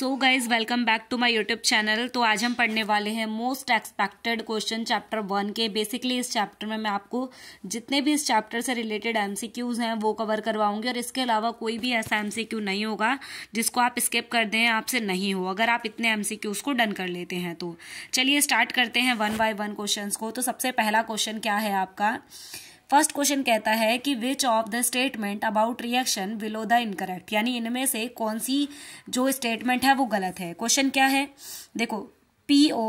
So guys welcome back to my YouTube channel तो आज हम पढ़ने वाले हैं most expected question chapter one के बेसिकली इस चैप्टर में मैं आपको जितने भी इस चैप्टर से रिलेटेड क्यूज हैं वो कवर करवाऊंगी और इसके अलावा कोई भी ऐसा क्यू नहीं होगा जिसको आप स्किप कर दें आपसे नहीं हो अगर आप इतने एम को डन कर लेते हैं तो चलिए स्टार्ट करते हैं वन बाय वन क्वेश्चन को तो सबसे पहला क्वेश्चन क्या है आपका फर्स्ट क्वेश्चन कहता है कि which of the statement about reaction below the incorrect यानी इनमें से कौन सी जो स्टेटमेंट है वो गलत है क्वेश्चन क्या है देखो पी ओ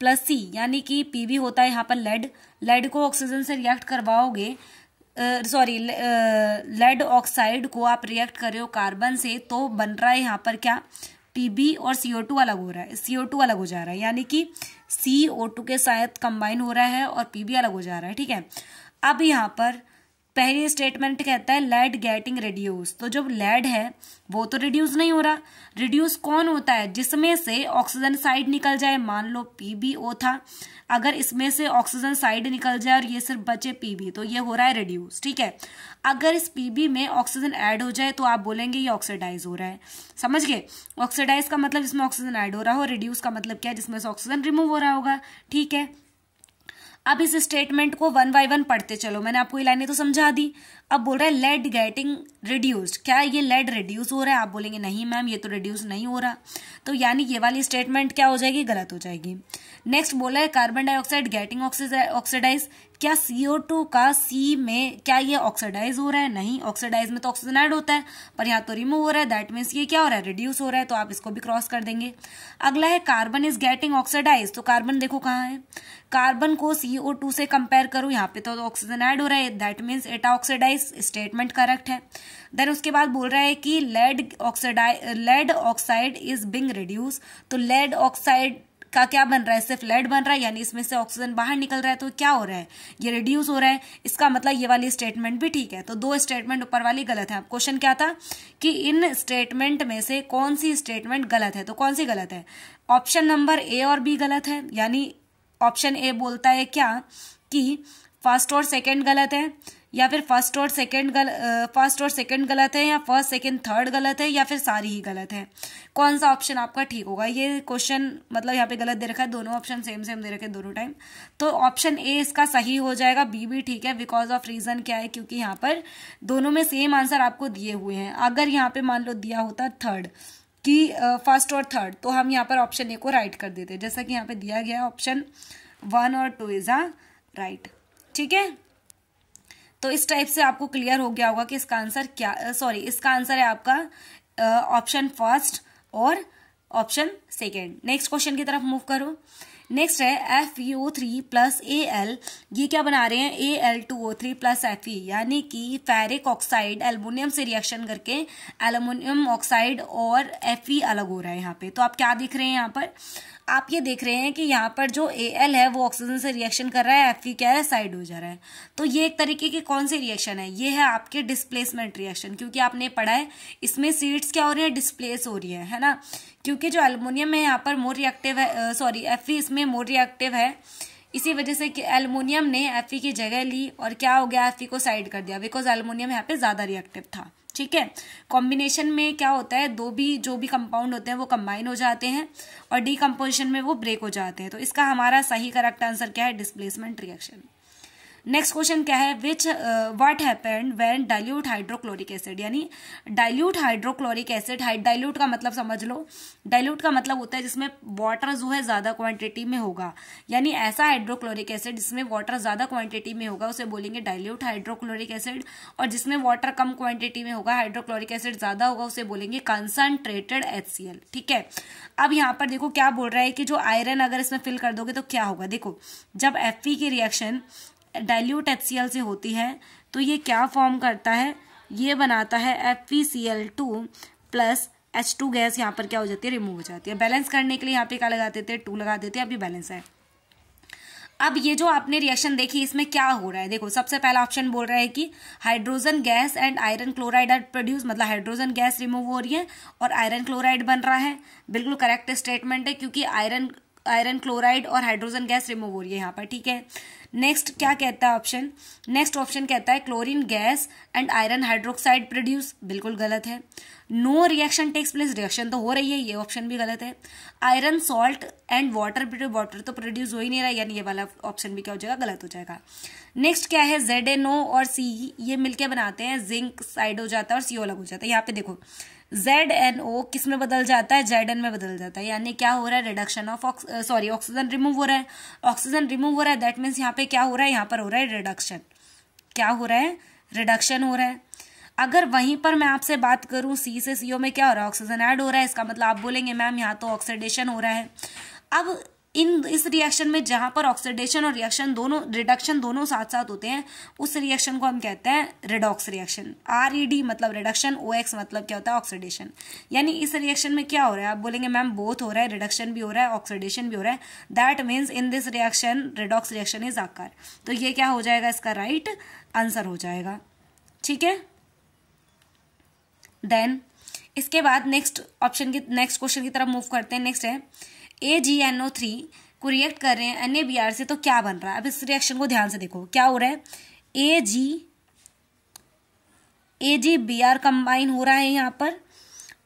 प्लस सी यानी कि पी भी होता है यहाँ पर लेड लेड को ऑक्सीजन से रिएक्ट करवाओगे सॉरी लेड ऑक्साइड को आप रिएक्ट कर रहे हो कार्बन से तो बन रहा है यहाँ पर क्या बी और ओ टू अलग हो रहा है ओ टू अलग हो जा रहा है यानी कि ओ टू के साथ कंबाइन हो रहा है और बी अलग हो जा रहा है ठीक है अब यहाँ पर पहली स्टेटमेंट कहता है लेड गेटिंग रिड्यूस तो जब लेड है वो तो रिड्यूस नहीं हो रहा रिड्यूस कौन होता है जिसमें से ऑक्सीजन साइड निकल जाए मान लो ओ था अगर इसमें से ऑक्सीजन साइड निकल जाए और ये सिर्फ बचे बी तो ये हो रहा है रिड्यूस ठीक है अगर इस बी में ऑक्सीजन ऐड हो जाए तो आप बोलेंगे ये ऑक्सीडाइज हो रहा है समझ गए ऑक्सीडाइज का मतलब जिसमें ऑक्सीजन ऐड हो रहा हो रिड्यूस का मतलब क्या है जिसमें से ऑक्सीजन रिमूव हो रहा होगा ठीक है अब इस स्टेटमेंट को वन बाय वन पढ़ते चलो मैंने आपको ये लाइनें तो समझा दी अब बोल रहा है लेड गेटिंग रिड्यूस्ड क्या ये लेड रिड्यूस हो रहा है आप बोलेंगे नहीं मैम ये तो रिड्यूस नहीं हो रहा तो यानी ये वाली स्टेटमेंट क्या हो जाएगी गलत हो जाएगी नेक्स्ट बोला है कार्बन डाइऑक्साइड गेटिंग ऑक्सीडाइज क्या CO2 का सी में क्या ये ऑक्सीडाइज हो रहा है नहीं ऑक्सीडाइज में तो ऑक्सीजन ऐड होता है पर यहाँ तो रिमूव हो रहा है दैट मीन्स ये क्या हो रहा है रिड्यूस हो रहा है तो आप इसको भी क्रॉस कर देंगे अगला है कार्बन इज गेटिंग ऑक्सीडाइज तो कार्बन देखो कहाँ है कार्बन को CO2 से कंपेयर करो यहाँ पे तो ऑक्सीजन ऐड हो रहा है दैट मीन्स एटा ऑक्सीडाइज स्टेटमेंट करेक्ट है देन उसके बाद बोल रहा है कि lead oxidise lead oxide is being reduce तो लेड ऑक्साइड का क्या बन रहा है सिर्फ लेड बन रहा है यानी इसमें से ऑक्सीजन बाहर निकल रहा है तो क्या हो रहा है ये रिड्यूस हो रहा है इसका मतलब ये वाली स्टेटमेंट भी ठीक है तो दो स्टेटमेंट ऊपर वाली गलत है क्वेश्चन क्या था कि इन स्टेटमेंट में से कौन सी स्टेटमेंट गलत है तो कौन सी गलत है ऑप्शन नंबर ए और बी गलत है यानी ऑप्शन ए बोलता है क्या कि फर्स्ट और सेकेंड गलत है या फिर फर्स्ट और सेकंड गल फर्स्ट और सेकंड गलत है या फर्स्ट सेकंड थर्ड गलत है या फिर सारी ही गलत है कौन सा ऑप्शन आपका ठीक होगा ये क्वेश्चन मतलब यहाँ पे गलत दे रखा है दोनों ऑप्शन सेम सेम दे रखे हैं दोनों टाइम तो ऑप्शन ए इसका सही हो जाएगा बी भी ठीक है बिकॉज ऑफ रीजन क्या है क्योंकि यहाँ पर दोनों में सेम आंसर आपको दिए हुए हैं अगर यहाँ पे मान लो दिया होता थर्ड कि फर्स्ट और थर्ड तो हम यहाँ पर ऑप्शन ए को राइट कर देते जैसा कि यहाँ पे दिया गया ऑप्शन वन और टू इज आ राइट ठीक है तो इस टाइप से आपको क्लियर हो गया होगा कि इसका आंसर क्या सॉरी इसका आंसर है आपका ऑप्शन फर्स्ट और ऑप्शन सेकेंड नेक्स्ट क्वेश्चन की तरफ मूव करो नेक्स्ट है F O three plus A L ये क्या बना रहे हैं A L two O three plus F E यानी कि फेरिक ऑक्साइड एल्मोनियम से रिएक्शन करके एल्मोनियम ऑक्साइड और एफ ई अलग हो रहा है यहाँ पे तो आप क्या देख रहे हैं यहाँ पर आप ये देख रहे हैं कि यहाँ पर जो ए एल है वो ऑक्सीजन से रिएक्शन कर रहा है एफ ई क्या है साइड हो जा रहा है तो ये एक तरीके की कौन सी रिएक्शन है ये है आपके डिस्प्लेसमेंट रिएक्शन क्योंकि आपने पढ़ा है इसमें सीड्स क्या हो रही है डिस्प्लेस हो रही है है ना क्योंकि जो अल्मोनियम है यहाँ पर मोर रिएक्टिव है सॉरी एफ इसमें मोर रिएक्टिव है इसी वजह से कि ने एफ की जगह ली और क्या हो गया एफ को साइड कर दिया बिकॉज एलमोनियम यहाँ पे ज़्यादा रिएक्टिव था ठीक है कॉम्बिनेशन में क्या होता है दो भी जो भी कंपाउंड होते हैं वो कंबाइन हो जाते हैं और डीकम्पोजिशन में वो ब्रेक हो जाते हैं तो इसका हमारा सही करेक्ट आंसर क्या है डिस्प्लेसमेंट रिएक्शन नेक्स्ट क्वेश्चन क्या है which what happened when dilute hydrochloric acid यानी डाइल्यूट हाइड्रोक्लोरिक एसिड डाइल्यूट का मतलब समझ लो डाइल्यूट का मतलब होता है जिसमें वाटर जो है ज़्यादा क्वांटिटी में होगा यानी ऐसा हाइड्रोक्लोरिक एसिड जिसमें वाटर ज़्यादा क्वांटिटी में होगा उसे बोलेंगे डाइल्यूट हाइड्रोक्लोरिक एसिड और जिसमें वाटर कम क्वांटिटी में होगा हाइड्रोक्लोरिक एसिड ज़्यादा होगा उसे बोलेंगे कंसनट्रेटेड एच ठीक है अब यहाँ पर देखो क्या बोल रहा है कि जो आयरन अगर इसमें फिल कर दोगे तो क्या होगा देखो जब एफ की रिएक्शन डाइल्यूट एच से होती है तो ये क्या फॉर्म करता है ये बनाता है F P C L two plus H two gas यहाँ पर क्या हो जाती है रिमूव हो जाती है बैलेंस करने के लिए यहाँ पे क्या लगा देते हैं टू लगा देते हैं अभी बैलेंस है अब ये जो आपने रिएक्शन देखी इसमें क्या हो रहा है देखो सबसे पहला ऑप्शन बोल रहा है कि hydrogen gas and iron chloride are produce मतलब हाइड्रोजन गैस रिमूव हो रही है और आयरन क्लोराइड बन रहा है बिल्कुल करेक्ट स्टेटमेंट है क्योंकि आयरन आयरन क्लोराइड और हाइड्रोजन गैस रिमूव हो रही है यहाँ पर ठीक है नेक्स्ट क्या कहता है ऑप्शन नेक्स्ट ऑप्शन कहता है chlorine gas and iron hydroxide produce बिल्कुल गलत है no reaction takes place reaction तो हो रही है ये ऑप्शन भी गलत है iron salt and water water तो प्रोड्यूस हो ही नहीं रहा यानी ये वाला ऑप्शन भी क्या हो जाएगा गलत हो जाएगा नेक्स्ट क्या है जेड एन ओ और सी e, ये मिलकर बनाते हैं जिंक साइड हो जाता है और सीओ अलग हो जाता है यहाँ पे देखो जेड एन ओ किस में बदल जाता है जेड एन में बदल जाता है यानी क्या हो रहा है reduction of sorry oxygen remove हो रहा है ऑक्सीजन रिमूव हो रहा है दैट मीन्स यहाँ पे क्या हो रहा है यहाँ पर हो रहा है रिडक्शन क्या हो रहा है रिडक्शन हो रहा है अगर वहीं पर मैं आपसे बात करूं सी से सीओ में क्या हो रहा है ऑक्सीजन ऐड हो रहा है इसका मतलब आप बोलेंगे मैम यहाँ तो ऑक्सीडेशन हो रहा है अब इन इस रिएक्शन में जहां पर ऑक्सीडेशन और रिएक्शन दोनों रिडक्शन दोनों साथ साथ होते हैं उस रिएक्शन को हम कहते हैं redox reaction R E D मतलब रिडक्शन ओ एक्स मतलब क्या होता है ऑक्सीडेशन यानी इस रिएक्शन में क्या हो रहा है आप बोलेंगे मैम बोथ हो रहा है रिडक्शन भी हो रहा है ऑक्सीडेशन भी हो रहा है that means in this reaction redox reaction is occur तो ये क्या हो जाएगा इसका राइट right आंसर हो जाएगा ठीक है देन इसके बाद नेक्स्ट ऑप्शन की नेक्स्ट क्वेश्चन की तरफ मूव करते हैं नेक्स्ट है A G N O three को रिएक्ट कर रहे हैं एन ए बी आर से तो क्या बन रहा है अब इस रिएक्शन को ध्यान से देखो क्या हो रहा है A G A G B R combine हो रहा है यहाँ पर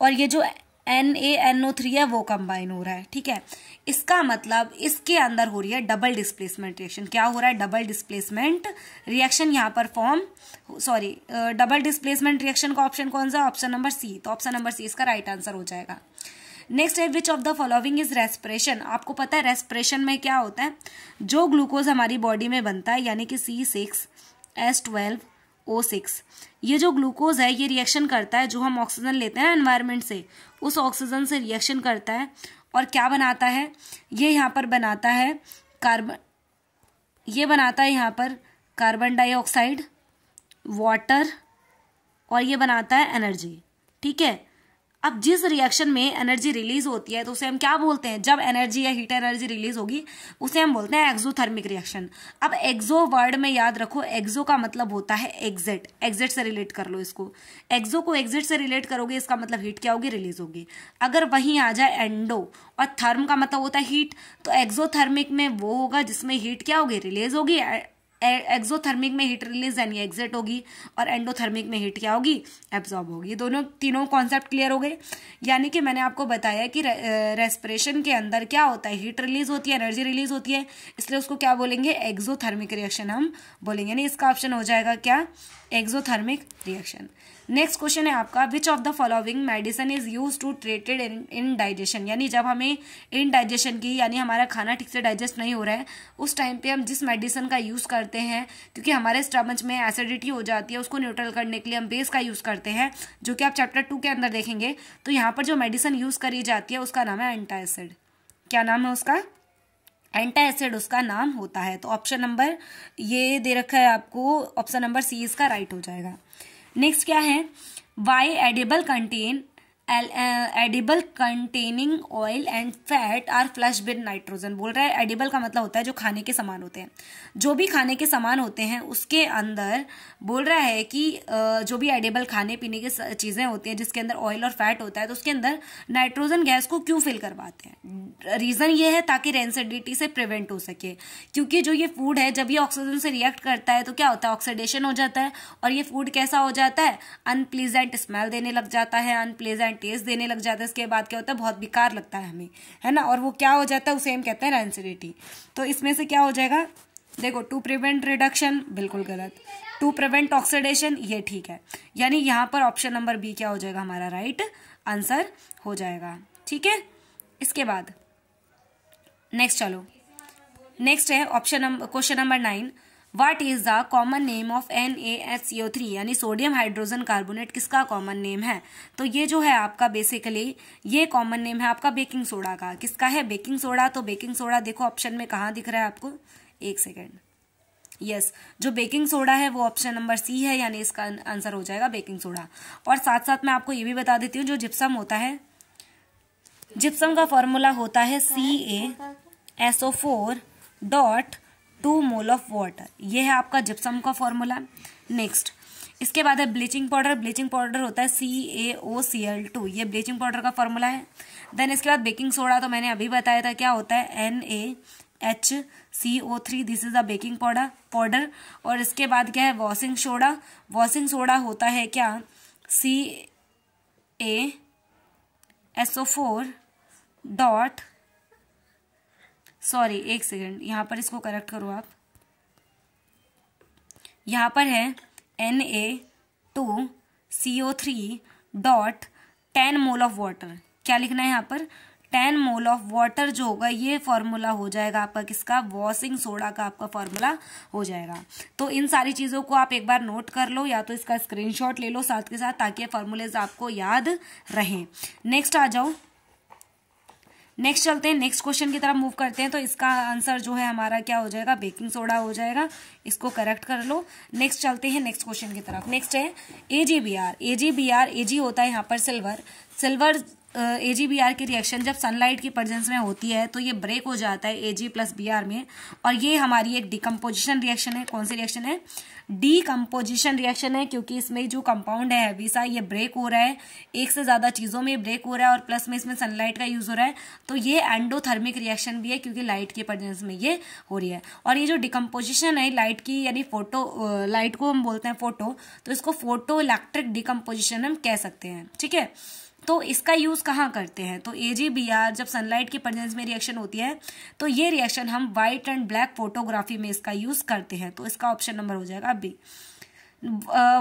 और ये जो N A N O three है वो कंबाइन हो रहा है ठीक है इसका मतलब इसके अंदर हो रही है डबल डिस्प्लेसमेंट रिएक्शन क्या हो रहा है डबल डिस्प्लेसमेंट रिएक्शन यहाँ पर form sorry double displacement reaction का ऑप्शन कौन सा ऑप्शन नंबर सी तो ऑप्शन नंबर सी इसका राइट right आंसर हो जाएगा नेक्स्ट है which of the following is respiration आपको पता है रेस्परेशन में क्या होता है जो ग्लूकोज हमारी बॉडी में बनता है यानी कि C six S twelve O six ये जो ग्लूकोज है ये रिएक्शन करता है जो हम ऑक्सीजन लेते हैं ना एनवायरमेंट से उस ऑक्सीजन से रिएक्शन करता है और क्या बनाता है ये यहाँ पर बनाता है कार्बन ये बनाता है यहाँ पर कार्बन डाइऑक्साइड वाटर और ये बनाता है एनर्जी ठीक है अब जिस रिएक्शन में एनर्जी रिलीज होती है तो उसे हम क्या बोलते हैं जब एनर्जी या हीट एनर्जी रिलीज होगी उसे हम बोलते हैं एक्जोथर्मिक रिएक्शन अब एक्जो वर्ड में याद रखो एक्जो का मतलब होता है एग्जिट एग्जिट से रिलेट कर लो इसको एक्जो को एग्जिट से रिलेट करोगे इसका मतलब हीट क्या होगी रिलीज होगी अगर वहीं आ जाए एंडो और थर्म का मतलब होता है हीट तो एक्जोथर्मिक में वो होगा जिसमें हीट क्या होगी रिलीज होगी एक्सोथर्मिक में हीट रिलीज यानी एग्जिट होगी और एंडोथर्मिक में हीट क्या होगी एब्जॉर्ब होगी ये दोनों तीनों कॉन्सेप्ट क्लियर हो गए यानी कि मैंने आपको बताया कि रे, रेस्पिरेशन के अंदर क्या होता है हीट रिलीज होती है एनर्जी रिलीज होती है इसलिए उसको क्या बोलेंगे एक्जोथर्मिक रिएक्शन हम बोलेंगे यानी इसका ऑप्शन हो जाएगा क्या एक्जोथर्मिक रिएक्शन नेक्स्ट क्वेश्चन है आपका which of the following medicine is use to treated in indigestion यानी जब हमें इन डाइजेशन की यानी हमारा खाना ठीक से डाइजेस्ट नहीं हो रहा है उस टाइम पे हम जिस मेडिसिन का यूज़ करते हैं क्योंकि हमारे स्टमच में एसिडिटी हो जाती है उसको न्यूट्रल करने के लिए हम बेस का यूज़ करते हैं जो कि आप चैप्टर टू के अंदर देखेंगे तो यहाँ पर जो मेडिसिन यूज़ करी जाती है उसका नाम है एंटा एसिड क्या नाम है उसका एंटा एसिड उसका नाम होता है तो ऑप्शन नंबर ये दे रखा है आपको ऑप्शन नंबर सी इसका राइट हो जाएगा नेक्स्ट क्या है why edible contain edible containing oil and fat are flush with nitrogen बोल रहा है एडिबल का मतलब होता है जो खाने के समान होते हैं जो भी खाने के समान होते हैं उसके अंदर बोल रहा है कि uh, जो भी एडिबल खाने पीने की चीज़ें होती हैं जिसके अंदर ऑयल और फैट होता है तो उसके अंदर नाइट्रोजन गैस को क्यों फिल करवाते हैं रीज़न ये है ताकि रेंसिडिटी से प्रिवेंट हो सके क्योंकि जो ये फूड है जब ये ऑक्सीजन से रिएक्ट करता है तो क्या होता है ऑक्सीडेशन हो जाता है और ये फूड कैसा हो जाता है अनप्लीजेंट स्मेल देने लग जाता है अनप्लीजेंट टेस्ट देने लग जाता है इसके बाद क्या होता है बहुत बेकार लगता है हमें है ना और वो क्या हो जाता है उसे हम कहते हैं रेंसिडिटी तो इसमें से क्या हो जाएगा देखो टू प्रिवेंट रिडक्शन बिल्कुल गलत टू प्रिवेंट ऑक्सीडेशन ये ठीक है यानी यहाँ पर ऑप्शन नंबर बी क्या हो जाएगा हमारा राइट right? आंसर हो जाएगा ठीक है इसके बाद नेक्स्ट चलो नेक्स्ट है option number question number nine what is the common name of N A S C O three यानी सोडियम हाइड्रोजन कार्बोनेट किसका कॉमन नेम है तो ये जो है आपका बेसिकली ये कॉमन नेम है आपका बेकिंग सोडा का किसका है बेकिंग सोडा तो बेकिंग सोडा देखो ऑप्शन में कहाँ दिख रहा है आपको एक सेकेंड यस yes, जो बेकिंग सोडा है वो ऑप्शन नंबर सी है यानी इसका आंसर हो जाएगा बेकिंग सोडा और साथ साथ मैं आपको ये भी बता देती हूँ जो जिप्सम होता है जिप्सम का फॉर्मूला होता है C A S O four dot two mole of water ये है आपका जिप्सम का फॉर्मूला नेक्स्ट इसके बाद है ब्लीचिंग पाउडर ब्लीचिंग पाउडर होता है C A O C L two ये ब्लीचिंग पाउडर का फॉर्मूला है देन इसके बाद बेकिंग सोडा तो मैंने अभी बताया था क्या होता है N A H C O three this is the baking powder powder और इसके बाद क्या है वॉशिंग सोडा वॉशिंग सोडा होता है क्या C A S O four dot sorry एक सेकेंड यहाँ पर इसको करेक्ट करो आप यहाँ पर है N A two C O three dot ten mole of water क्या लिखना है यहाँ पर टेन मोल ऑफ वाटर जो होगा ये फॉर्मूला हो जाएगा आपका किसका वॉशिंग सोडा का आपका फॉर्मूला हो जाएगा तो इन सारी चीज़ों को आप एक बार नोट कर लो या तो इसका स्क्रीनशॉट ले लो साथ के साथ ताकि ये फॉर्मूलेज आपको याद रहें नेक्स्ट आ जाओ नेक्स्ट चलते हैं नेक्स्ट क्वेश्चन की तरफ मूव करते हैं तो इसका आंसर जो है हमारा क्या हो जाएगा बेकिंग सोडा हो जाएगा इसको करेक्ट कर लो नेक्स्ट चलते हैं नेक्स्ट क्वेश्चन की तरफ नेक्स्ट है A G B R A G B R A G होता है यहाँ पर silver silver A G B R की रिएक्शन जब सनलाइट की प्रजेंस में होती है तो ये ब्रेक हो जाता है A G plus B R में और ये हमारी एक डिकम्पोजिशन रिएक्शन है कौन सी रिएक्शन है डीकम्पोजिशन रिएक्शन है क्योंकि इसमें जो कंपाउंड है हबीसा ये ब्रेक हो रहा है एक से ज़्यादा चीज़ों में ब्रेक हो रहा है और प्लस में इसमें सनलाइट का यूज़ हो रहा है तो ये एंडोथर्मिक रिएक्शन भी है क्योंकि लाइट के प्रजेंस में ये हो रही है और ये जो डिकम्पोजिशन है लाइट की यानी फोटो लाइट को हम बोलते हैं फोटो तो इसको फोटो इलेक्ट्रिक डिकम्पोजिशन हम कह सकते हैं ठीक है तो इसका यूज़ कहाँ करते हैं तो ए जब सनलाइट के प्रजेंस में रिएक्शन होती है तो ये रिएक्शन हम वाइट एंड ब्लैक फोटोग्राफी में इसका यूज़ करते हैं तो इसका ऑप्शन नंबर हो जाएगा भी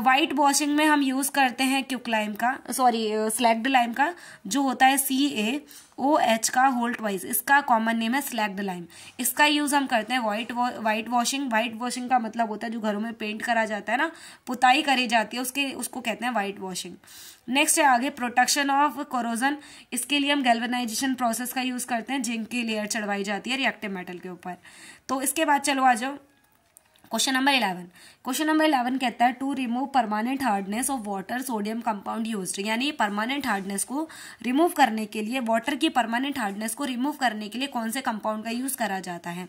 वाइट वॉशिंग में हम यूज़ करते हैं क्यूक लाइम का सॉरी स्लैग्ड लाइम का जो होता है सी ए ओ एच का होल्ट वाइज इसका कॉमन नेम है स्लैग्ड लाइम इसका यूज़ हम करते हैं white white washing white washing का मतलब होता है जो घरों में पेंट करा जाता है ना पुताई करी जाती है उसके उसको कहते हैं वाइट वॉशिंग नेक्स्ट है आगे प्रोटेक्शन ऑफ कोरोजन इसके लिए हम गैल्वेनाइजेशन प्रोसेस का यूज़ करते हैं जिंक की लेयर चढ़वाई जाती है रिएक्टिव मेटल के ऊपर तो इसके बाद चलो आ जाओ question number eleven question number eleven कहता है to remove permanent hardness of water sodium compound use यानी परमानेंट हार्डनेस को रिमूव करने के लिए वाटर की परमानेंट हार्डनेस को रिमूव करने के लिए कौन से कंपाउंड का यूज करा जाता है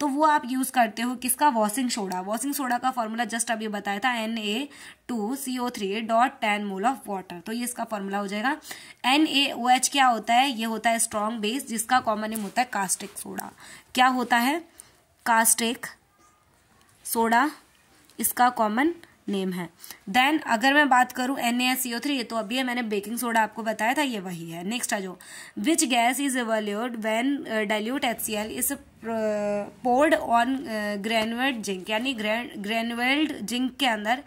तो वो आप यूज करते हो किसका वॉशिंग सोडा वॉशिंग सोडा का फॉर्मूला जस्ट अभी बताया था N A two C O three dot ten mole of water तो ये इसका फॉर्मूला हो जाएगा एन ए ओ एच क्या होता है ये होता है स्ट्रॉन्ग बेस जिसका कॉमन नेम होता है कास्टिक सोडा क्या होता है कास्टिक सोडा इसका कॉमन नेम है देन अगर मैं बात करूं N A C O three तो अभी मैंने बेकिंग सोडा आपको बताया था ये वही है नेक्स्ट आ जाओ which gas is evolved when dilute H C L is poured on granulated zinc यानी ग्रेनवेल्ड जिंक के अंदर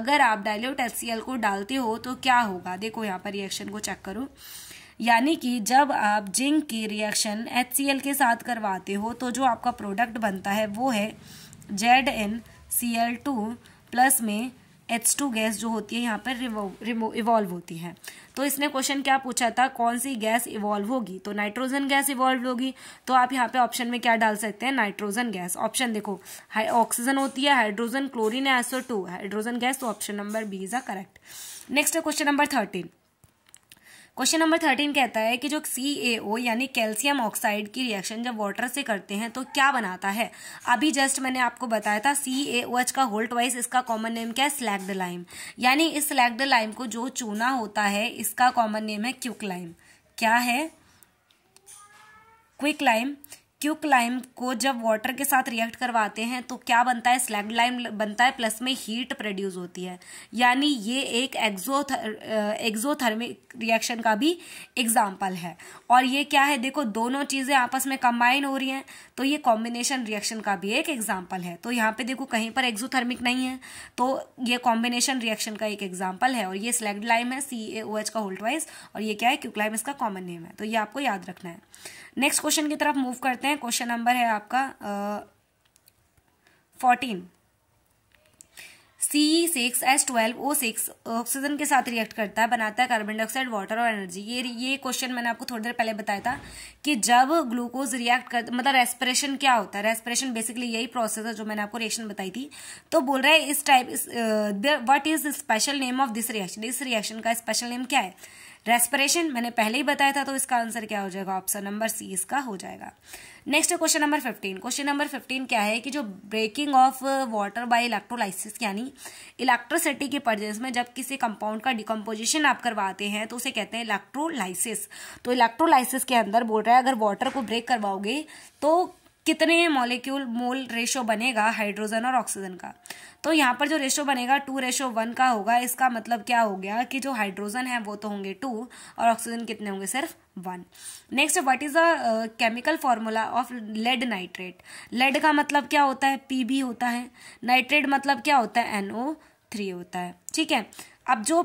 अगर आप डाइल्यूट एच सी एल को डालते हो तो क्या होगा देखो यहाँ पर रिएक्शन को चेक करूँ यानी कि जब आप जिंक की रिएक्शन एच के साथ करवाते हो तो जो आपका प्रोडक्ट बनता है वो है Z N C L two plus में एच टू गैस जो होती है यहाँ पर इवॉल्व होती है तो इसने क्वेश्चन क्या पूछा था कौन सी गैस इवॉल्व होगी तो नाइट्रोजन गैस इवॉल्व होगी तो आप यहाँ पे ऑप्शन में क्या डाल सकते हैं नाइट्रोजन गैस ऑप्शन देखो ऑक्सीजन होती है hydrogen chlorine SO two hydrogen gas तो option number B is a correct next है question number thirteen question number thirteen कहता है कि जो सी ए ओ यानी कैल्शियम ऑक्साइड की रिएक्शन जब वाटर से करते हैं तो क्या बनाता है अभी जस्ट मैंने आपको बताया था सी ए ओ एच का होल्ट वाइज इसका कॉमन नेम क्या है स्लैक्ड लाइम यानी इस स्लैक्ड लाइम को जो चूना होता है इसका कॉमन नेम है क्यूक लाइम क्या है क्विक लाइम क्यूक लाइम को जब वाटर के साथ रिएक्ट करवाते हैं तो क्या बनता है स्लैग लाइम बनता है प्लस में हीट प्रोड्यूस होती है यानी ये एक एक्जोथर एक्जोथर्मिक रिएक्शन का भी एग्जाम्पल है और ये क्या है देखो दोनों चीज़ें आपस में कंबाइन हो रही हैं तो ये कॉम्बिनेशन रिएक्शन का भी एक एग्जाम्पल है तो यहाँ पे देखो कहीं पर एक्जोथर्मिक नहीं है तो ये कॉम्बिनेशन रिएक्शन का एक एग्जाम्पल है और ये स्लैग लाइम है सी ए ओ एच का होल्टवाइज और ये क्या है क्यूक लाइम इसका कॉमन नेम है तो ये आपको याद रखना है नेक्स्ट क्वेश्चन की तरफ मूव करते हैं क्वेश्चन नंबर है आपका fourteen C six S twelve O six oxygen के साथ रिएक्ट करता है बनाता है कार्बन डाइऑक्साइड वाटर और एनर्जी ये ये क्वेश्चन मैंने आपको थोड़ी देर पहले बताया था कि जब ग्लूकोज रिएक्ट कर मतलब रेस्पिरेशन क्या होता है रेस्पिरेशन बेसिकली यही प्रोसेस है जो मैंने आपको रिएक्शन बताई थी तो बोल रहा है इस type what is special name of this reaction इस रिएक्शन का स्पेशल नेम क्या है रेस्परेशन मैंने पहले ही बताया था तो इसका आंसर क्या हो जाएगा ऑप्शन नंबर सी इसका हो जाएगा next question number fifteen question number fifteen क्या है कि जो breaking of water by electrolysis यानी इलेक्ट्रोसिटी के प्रजेंस में जब किसी कंपाउंड का डिकम्पोजिशन आप करवाते हैं तो उसे कहते हैं इलेक्ट्रोलाइसिस तो इलेक्ट्रोलाइसिस के अंदर बोल रहा है अगर वाटर को ब्रेक करवाओगे तो कितने मोलिक्यूल मोल रेशो बनेगा हाइड्रोजन और ऑक्सीजन का तो यहाँ पर जो रेशो बनेगा टू रेशो वन का होगा इसका मतलब क्या हो गया कि जो हाइड्रोजन है वो तो होंगे टू और ऑक्सीजन कितने होंगे सिर्फ one next what is a chemical formula of lead nitrate lead का मतलब क्या होता है पी बी होता है नाइट्रेट मतलब क्या होता है एन थ्री होता है ठीक है अब जो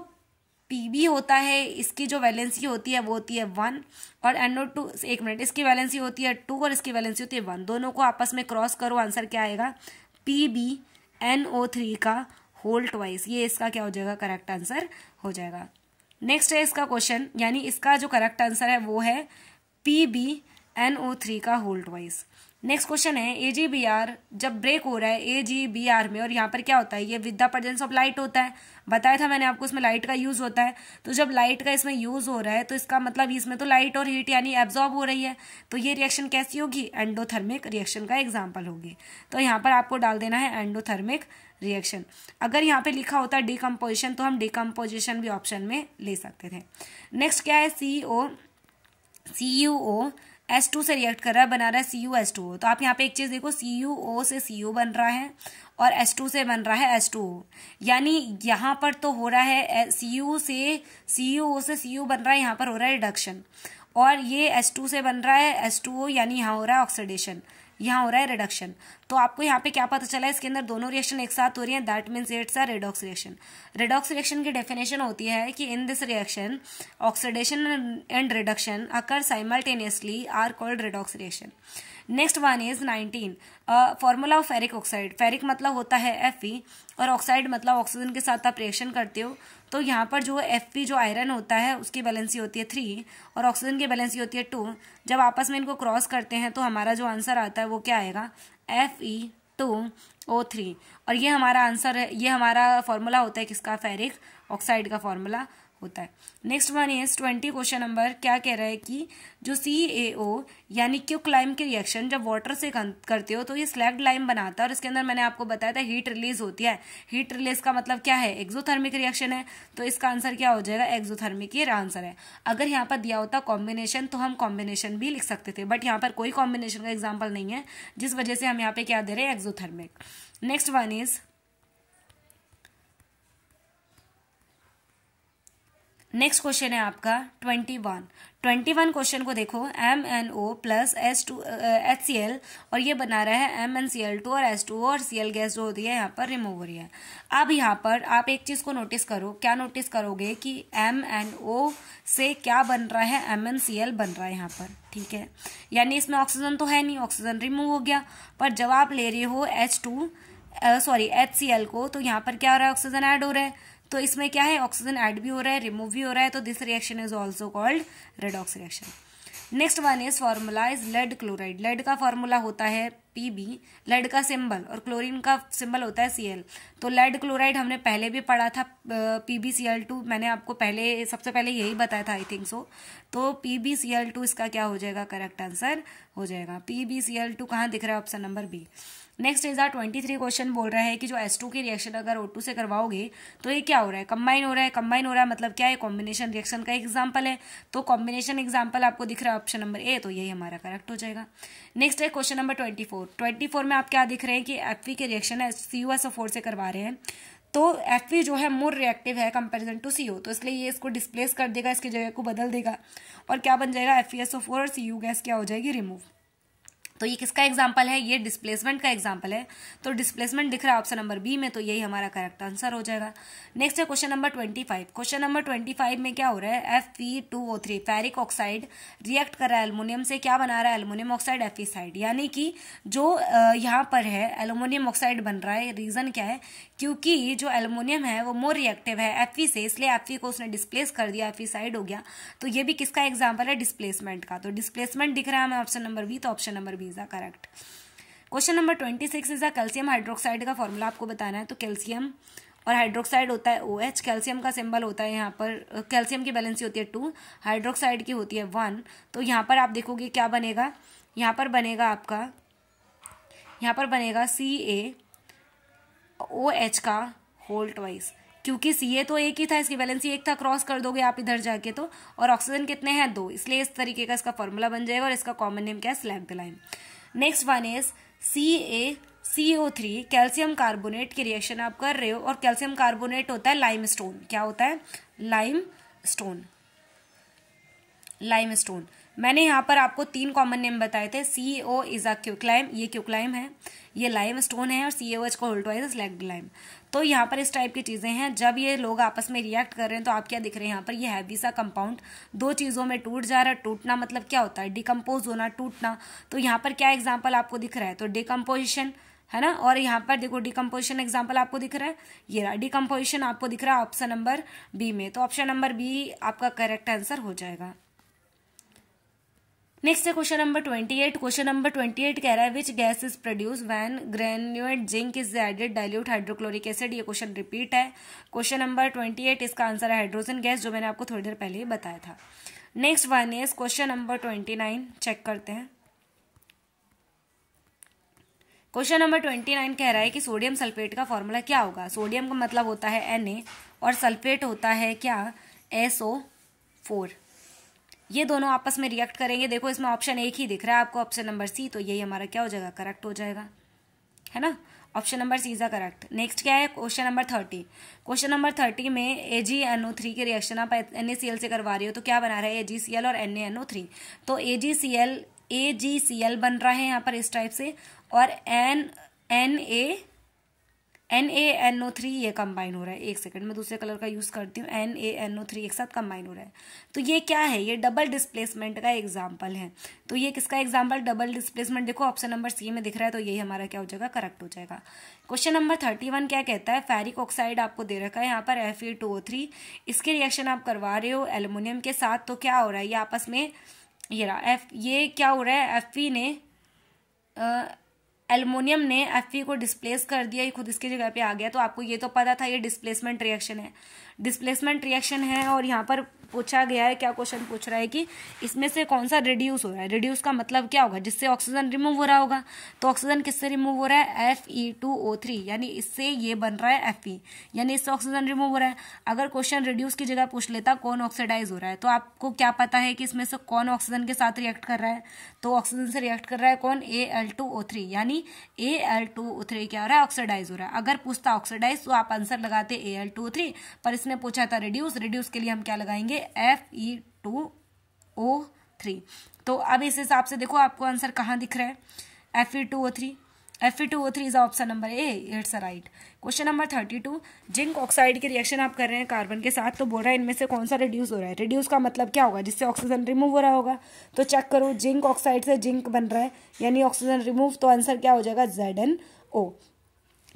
पीबी होता है इसकी जो वैलेंसी होती है वो होती है वन और एनओ टू एक मिनट इसकी वैलेंसी होती है टू और इसकी वैलेंसी होती है वन दोनों को आपस में क्रॉस करो आंसर क्या आएगा P B N O three का होल ट्वाइस ये इसका क्या हो जाएगा करेक्ट आंसर हो जाएगा नेक्स्ट है इसका क्वेश्चन यानी इसका जो करेक्ट आंसर है वो है P B N O three का होल ट्वाइस नेक्स्ट क्वेश्चन है ए जी बी आर जब ब्रेक हो रहा है ए जी बी आर में और यहाँ पर क्या होता है ये with the presence of light होता है बताया था मैंने आपको इसमें लाइट का यूज़ होता है तो जब लाइट का इसमें यूज़ हो रहा है तो इसका मतलब इसमें तो लाइट और हीट यानी एब्जॉर्ब हो रही है तो ये रिएक्शन कैसी होगी एंडोथर्मिक रिएक्शन का एग्जाम्पल होगी तो यहाँ पर आपको डाल देना है एंडोथर्मिक रिएक्शन अगर यहाँ पे लिखा होता डिकम्पोजिशन तो हम डिकम्पोजिशन भी ऑप्शन में ले सकते थे नेक्स्ट क्या है C O C U O S two से रिएक्ट कर रहा है बना रहा है सी यू एस टू तो आप यहाँ पे एक चीज़ देखो सी यू ओ से सी यू बन रहा है और एस टू से बन रहा है एस टू यानी यहाँ पर तो हो रहा है सी यू से सी यू ओ से सी यू बन रहा है यहाँ पर हो रहा है रिडक्शन और ये एस टू से बन रहा है एस टू ओ यानी यहाँ हो रहा है ऑक्सीडेशन यहाँ हो रहा है रिडक्शन तो आपको यहाँ पे क्या पता चला इसके अंदर दोनों रिएक्शन एक साथ हो रही है that means it's a redox reaction redox reaction की डेफिनेशन होती है कि in this reaction oxidation and reduction occur simultaneously are called redox reaction next one is nineteen formula of ferric oxide ferric मतलब होता है एफ और oxide मतलब oxygen के साथ आप रिएक्शन करते हो तो यहाँ पर जो एफ जो आयरन होता है उसकी बैलेंसी होती है थ्री और ऑक्सीजन की बैलेंसी होती है टू जब आपस में इनको क्रॉस करते हैं तो हमारा जो आंसर आता है वो क्या आएगा F E two O three और ये हमारा आंसर है ये हमारा फॉर्मूला होता है किसका फेरिक ऑक्साइड का फॉर्मूला होता है next one is twenty question number क्या कह रहा है कि जो सी ए ओ यानी क्यूक लाइम के रिएक्शन जब वाटर से करते हो तो ये स्लैग लाइम बनाता है और इसके अंदर मैंने आपको बताया था हीट रिलीज होती है हीट रिलीज का मतलब क्या है एक्जोथर्मिक रिएक्शन है तो इसका आंसर क्या हो जाएगा एक्जोथर्मिक ये आंसर है अगर यहाँ पर दिया होता कॉम्बिनेशन तो हम कॉम्बिनेशन भी लिख सकते थे बट यहाँ पर कोई कॉम्बिनेशन का एग्जाम्पल नहीं है जिस वजह से हम यहाँ पे क्या दे रहे हैं exothermic next one is next question है आपका twenty one twenty one question को देखो M N O plus S two H C L और ये बना रहा है M N C L two और एस टू और सी एल गैस जो होती है यहाँ पर रिमूव हो रही है अब यहाँ पर आप एक चीज़ को नोटिस करो क्या नोटिस करोगे कि एम एन ओ से क्या बन रहा है एम एन सी एल बन रहा है यहाँ पर ठीक है यानी इसमें ऑक्सीजन तो है नहीं ऑक्सीजन रिमूव हो गया पर जब आप ले रहे हो H two sorry H C L को तो यहाँ पर क्या हो रहा है ऑक्सीजन ऐड हो रहा है तो इसमें क्या है ऑक्सीजन ऐड भी हो रहा है रिमूव भी हो रहा है तो this reaction is also called redox reaction next one is formula is lead chloride lead का फॉर्मूला होता है पीबी लेड का सिंबल और क्लोरीन का सिंबल होता है सीएल तो लेड क्लोराइड हमने पहले भी पढ़ा था टू मैंने आपको पहले सबसे पहले यही बताया था आई थिंक सो तो टू इसका क्या हो जाएगा करेक्ट आंसर हो जाएगा टू कहाँ दिख रहा है option number B next is our twenty three question बोल रहा है कि जो एस टू की रिएक्शन अगर ओ टू से करवाओगे तो ये क्या हो रहा है कंबाइन हो रहा है कंबाइन हो रहा है मतलब क्या है कॉम्बिनेशन रिएक्शन का एग्जाम्पल है तो कॉम्बिनेशन एग्जाम्पल आपको दिख रहा है ऑप्शन नंबर ए तो यही हमारा करेक्ट हो जाएगा नेक्स्ट है question number twenty four twenty four में आप क्या दिख रहे हैं कि एफ के रिएक्शन है C U S O four से करवा रहे हैं तो एफ जो है मोर रिएक्टिव है कंपेरिजन टू सी तो इसलिए ये इसको डिस्प्लेस कर देगा इसकी जगह को बदल देगा और क्या बन जाएगा एफ e और सी गैस क्या हो जाएगी रिमूव तो ये किसका एग्जाम्पल है ये डिस्प्लेसमेंट का एग्जाम्पल है तो डिस्प्लेसमेंट दिख रहा है ऑप्शन नंबर बी में तो यही हमारा करेक्ट आंसर हो जाएगा नेक्स्ट है question number twenty five question number twenty five में क्या हो रहा है F P two O three ferric oxide react कर रहा है एलमोनियम से क्या बना रहा है एलमोनियम ऑक्साइड एफ साइड यानी कि जो यहाँ पर है एलमोनियम ऑक्साइड बन रहा है रीज़न क्या है क्योंकि जो एलमोनियम है वो मोर रिएक्टिव है एफ से इसलिए एफ को उसने डिस्प्लेस कर दिया एफ हो गया तो ये भी किसका एग्जाम्पल है डिस्प्लेसमेंट का तो डिस्प्लेसमेंट दिख रहा है हमें ऑप्शन नंबर बी तो option number B is the correct question number twenty six is the calcium hydroxide का फॉर्मूला आपको बताना है तो कैल्शियम और हाइड्रोक्साइड होता है ओ एच कैल्शियम का सिंबल होता है यहाँ पर कैल्शियम की बैलेंसी होती है टू हाइड्रोक्साइड की होती है वन तो यहाँ पर आप देखोगे क्या बनेगा यहाँ पर बनेगा आपका यहाँ पर बनेगा सी ए ओ एच का होल ट्वाइस क्योंकि सी ए तो एक ही था इसकी वैलेंसी एक था क्रॉस कर दोगे आप इधर जाके तो और ऑक्सीजन कितने हैं दो इसलिए इस तरीके का इसका फॉर्मूला बन जाएगा और इसका कॉमन नेम क्या है slaked lime next one is C A C O three calcium carbonate की रिएक्शन आप कर रहे हो और कैल्शियम कार्बोनेट होता है लाइम स्टोन क्या होता है लाइम स्टोन लाइम स्टोन मैंने यहाँ पर आपको तीन कॉमन नेम बताए थे सी ओ इज़ अ क्यूक्लाइम ये क्यूक्लाइम है ये लाइम स्टोन है और सी ओ एच को होल्टोइज लेग लाइम तो यहाँ पर इस टाइप की चीज़ें हैं जब ये लोग आपस में रिएक्ट कर रहे हैं तो आप क्या दिख रहे हैं यहाँ पर ये हैवी सा कंपाउंड दो चीज़ों में टूट जा रहा है टूटना मतलब क्या होता है डिकम्पोज होना टूटना तो यहाँ पर क्या एग्जाम्पल आपको दिख रहा है तो डिकम्पोजिशन है ना और यहाँ पर देखो डिकम्पोजिशन एग्जाम्पल आपको दिख रहा है ये रहा डिकम्पोजिशन आपको दिख रहा है ऑप्शन नंबर बी में तो ऑप्शन नंबर बी आपका करेक्ट आंसर हो जाएगा नेक्स्ट है question number twenty eight question number twenty eight कह रहा है which gas is produce when granulated zinc is added dilute hydrochloric acid ये क्वेश्चन रिपीट है क्वेश्चन नंबर ट्वेंटी एट इसका आंसर है हाइड्रोजन गैस जो मैंने आपको थोड़ी देर पहले ही बताया था next one is question number twenty nine check करते हैं क्वेश्चन नंबर ट्वेंटी नाइन कह रहा है कि सोडियम सल्फेट का फॉर्मूला क्या होगा सोडियम का मतलब होता है एन और सल्फेट होता है क्या एस ओ फोर ये दोनों आपस में रिएक्ट करेंगे देखो इसमें ऑप्शन एक ही दिख रहा है आपको ऑप्शन नंबर सी तो यही हमारा क्या हो जाएगा करेक्ट हो जाएगा है ना option number C is a correct next क्या है question number thirty question number thirty में A G N O three के रिएक्शन आप एन ए सी एल से करवा रही हो तो क्या बना रहा है ए जी सी एल और एन एन ओ थ्री तो A G C L A G C L बन रहा है यहाँ पर इस टाइप से और N N A N A N O three ये कंबाइन हो रहा है एक सेकंड मैं दूसरे कलर का यूज़ करती हूँ N A N O three एक साथ कंबाइन हो रहा है तो ये क्या है ये डबल डिस्प्लेसमेंट का एग्जाम्पल है तो ये किसका एग्जाम्पल डबल डिस्प्लेसमेंट देखो ऑप्शन नंबर सी में दिख रहा है तो यही हमारा क्या हो जाएगा करेक्ट हो जाएगा क्वेश्चन नंबर थर्टी वन क्या कहता है फेरिक ऑक्साइड आपको दे रखा है यहाँ पर F A two O three इसके रिएक्शन आप करवा रहे हो एलुमिनियम के साथ तो क्या हो रहा है ये आपस में ये रहा एफ ये क्या हो रहा है एफ पी ने एलमोनियम ने एफ को डिस्प्लेस कर दिया ये खुद इसके जगह पे आ गया तो आपको ये तो पता था ये डिस्प्लेसमेंट रिएक्शन है डिस्प्लेसमेंट रिएक्शन है और यहाँ पर पूछा गया है क्या क्वेश्चन पूछ रहा है कि इसमें से कौन सा रिड्यूस हो रहा है रिड्यूस का मतलब क्या होगा जिससे ऑक्सीजन रिमूव हो रहा होगा तो ऑक्सीजन किससे रिमूव हो रहा है F E two O three यानी इससे ये बन रहा है एफ ई यानी इससे ऑक्सीजन रिमूव हो रहा है अगर क्वेश्चन रिड्यूस की जगह पूछ लेता कौन ऑक्सीडाइज हो रहा है तो आपको क्या पता है कि इसमें से कौन ऑक्सीजन के साथ रिएक्ट कर रहा है तो ऑक्सीजन से रिएक्ट कर रहा है कौन A L two O three यानी A L two O three क्या हो रहा है ऑक्सीडाइज हो रहा है अगर पूछता ऑक्सीडाइज तो आप आंसर लगाते ए एल टू थ्री पर इसने पूछा था रिड्यूस रिड्यूस के लिए हम क्या लगाएंगे F E two O three तो अब इस हिसाब से देखो आपको आंसर कहाँ दिख रहा है F E two O three F E two O three is option number A it's a right question number thirty two zinc oxide के रिएक्शन आप कर रहे हैं कार्बन के साथ तो बोल रहा है इनमें से कौन सा रिड्यूस हो रहा है रिड्यूस का मतलब क्या होगा जिससे ऑक्सीजन रिमूव हो रहा होगा तो चेक करो जिंक ऑक्साइड से जिंक बन रहा है यानी ऑक्सीजन रिमूव तो आंसर क्या हो जाएगा जेड एन ओ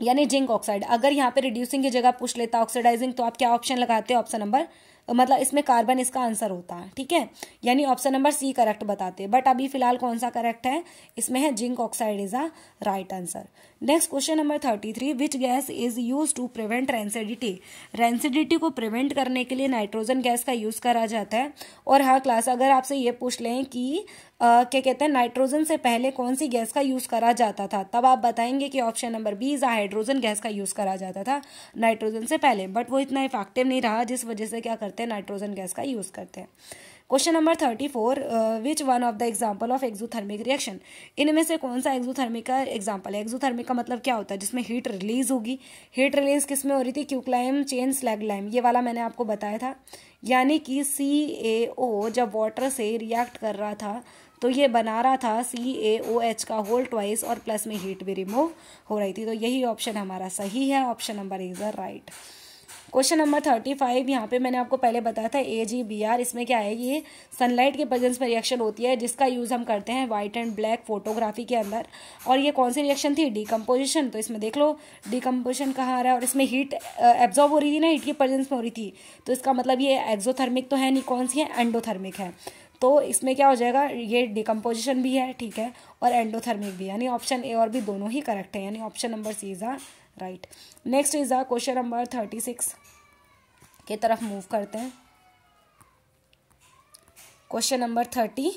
यानी जिंक ऑक्साइड अगर यहाँ पे रिड्यूसिंग की जगह पूछ लेता ऑक्सीडाइजिंग तो आप क्या ऑप्शन लगाते हो ऑप्शन नंबर मतलब इसमें कार्बन इसका आंसर होता है ठीक है यानी ऑप्शन नंबर सी करेक्ट बताते हैं बट अभी फिलहाल कौन सा करेक्ट है इसमें है zinc oxide is a right answer next question number thirty three which gas is use to prevent rancidity rancidity को प्रिवेंट करने के लिए नाइट्रोजन गैस का यूज करा जाता है और हाँ क्लास अगर आपसे ये पूछ लें कि क्या कहते हैं नाइट्रोजन से पहले कौन सी गैस का यूज करा जाता था तब आप बताएंगे कि option number B is hydrogen gas का यूज करा जाता था नाइट्रोजन से पहले बट वो इतना इफेक्टिव नहीं रहा जिस वजह से क्या करते हैं नाइट्रोजन गैस का यूज करते हैं question number thirty four which one of the example of exothermic reaction इनमें से कौन सा एक्जोथर्मिक का एग्जाम्पल है एक्जोथर्मिक का मतलब क्या होता है जिसमें हीट रिलीज होगी हीट रिलीज किस में हो रही थी क्यूक्लाइम चेन स्लैग लाइम ये वाला मैंने आपको बताया था यानी कि सी ए ओ जब वाटर से रिएक्ट कर रहा था तो ये बना रहा था सी ए ओ एच का होल ट्वाइस और प्लस में हीट भी रिमूव हो रही थी तो यही ऑप्शन हमारा सही है option number is a right question number thirty five यहाँ पे मैंने आपको पहले बताया था ए जी बी आर इसमें क्या है ये सनलाइट के प्रजेंस में रिएक्शन होती है जिसका यूज़ हम करते हैं वाइट एंड ब्लैक फोटोग्राफी के अंदर और ये कौन सी रिएक्शन थी डिकम्पोजिशन तो इसमें देख लो डिकम्पोजिशन कहाँ आ रहा है और इसमें हीट एब्जॉर्ब हो रही थी ना हीट की प्रेजेंस में हो रही थी तो इसका मतलब ये एक्जोथर्मिक तो है नहीं कौन सी है एंडोथर्मिक है तो इसमें क्या हो जाएगा ये डिकम्पोजिशन भी है ठीक है और एंडोथर्मिक भी यानी ऑप्शन ए और बी दोनों ही करेक्ट है यानी option number C is the right next is the question number thirty six के तरफ मूव करते हैं question number thirty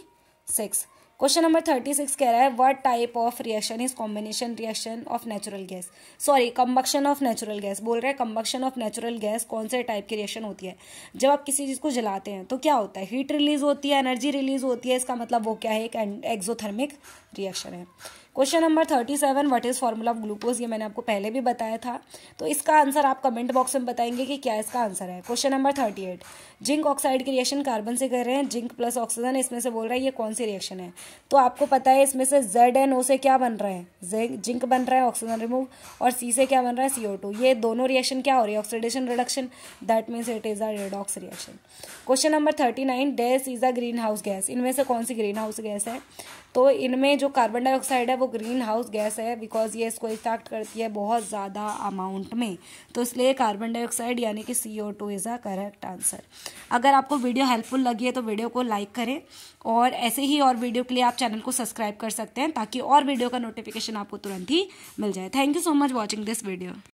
six question number thirty six कह रहा है what type of reaction is combination reaction of natural gas sorry combustion of natural gas बोल रहे हैं कम्बक्शन ऑफ नेचुरल गैस कौन से टाइप की रिएक्शन होती है जब आप किसी चीज़ को जलाते हैं तो क्या होता है हीट रिलीज होती है एनर्जी रिलीज होती है इसका मतलब वो क्या है एक एक्जोथर्मिक रिएक्शन है question number thirty seven what is formula of glucose ये मैंने आपको पहले भी बताया था तो इसका आंसर आप कमेंट बॉक्स में बताएंगे कि क्या इसका आंसर है question number thirty eight zinc oxide की रिएक्शन कार्बन से कर रहे हैं जिंक प्लस ऑक्सीजन इसमें से बोल रहा है ये कौन सी रिएक्शन है तो आपको पता है इसमें से जेड एन ओ से क्या बन रहा है जिंक बन रहा है ऑक्सीजन रिमूव और सी से क्या बन रहा है सी ओ टू ये दोनों रिएक्शन क्या हो रही है oxidation reduction that means it is a redox reaction question number thirty nine does is a greenhouse gas इनमें से कौन सी ग्रीन हाउस गैस है तो इनमें जो कार्बन डाइऑक्साइड है वो ग्रीन हाउस गैस है बिकॉज ये इसको इफेक्ट करती है बहुत ज़्यादा अमाउंट में तो इसलिए कार्बन डाइऑक्साइड यानी कि C O two is a correct answer अगर आपको वीडियो हेल्पफुल लगी है तो वीडियो को लाइक करें और ऐसे ही और वीडियो के लिए आप चैनल को सब्सक्राइब कर सकते हैं ताकि और वीडियो का नोटिफिकेशन आपको तुरंत ही मिल जाए thank you so much watching this video